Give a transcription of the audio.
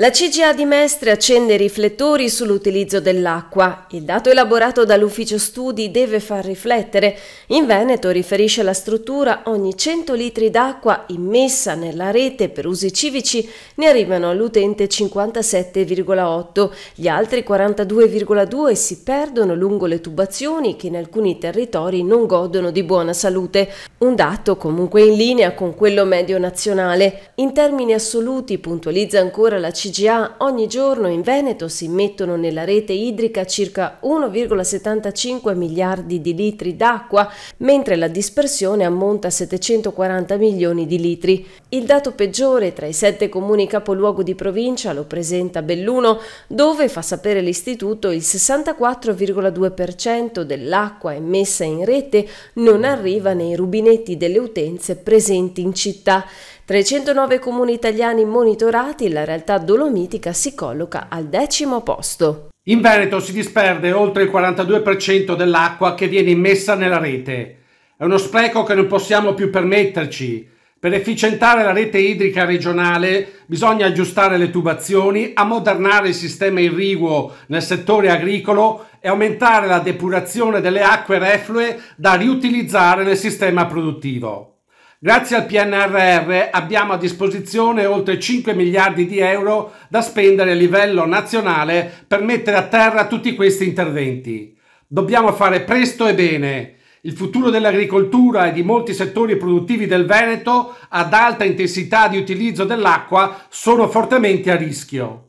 La CGA di Mestre accende i riflettori sull'utilizzo dell'acqua. Il dato elaborato dall'ufficio studi deve far riflettere. In Veneto riferisce la struttura ogni 100 litri d'acqua immessa nella rete per usi civici ne arrivano all'utente 57,8. Gli altri 42,2 si perdono lungo le tubazioni che in alcuni territori non godono di buona salute. Un dato comunque in linea con quello medio nazionale. In termini assoluti puntualizza ancora la CGA CGA ogni giorno in Veneto si mettono nella rete idrica circa 1,75 miliardi di litri d'acqua, mentre la dispersione ammonta a 740 milioni di litri. Il dato peggiore tra i sette comuni capoluogo di provincia lo presenta Belluno, dove fa sapere l'istituto il 64,2% dell'acqua emessa in rete non arriva nei rubinetti delle utenze presenti in città. Tra i 109 comuni italiani monitorati, la realtà dolomitica si colloca al decimo posto. In Veneto si disperde oltre il 42% dell'acqua che viene immessa nella rete. È uno spreco che non possiamo più permetterci. Per efficientare la rete idrica regionale bisogna aggiustare le tubazioni, ammodernare il sistema irriguo nel settore agricolo e aumentare la depurazione delle acque reflue da riutilizzare nel sistema produttivo. Grazie al PNRR abbiamo a disposizione oltre 5 miliardi di euro da spendere a livello nazionale per mettere a terra tutti questi interventi. Dobbiamo fare presto e bene. Il futuro dell'agricoltura e di molti settori produttivi del Veneto ad alta intensità di utilizzo dell'acqua sono fortemente a rischio.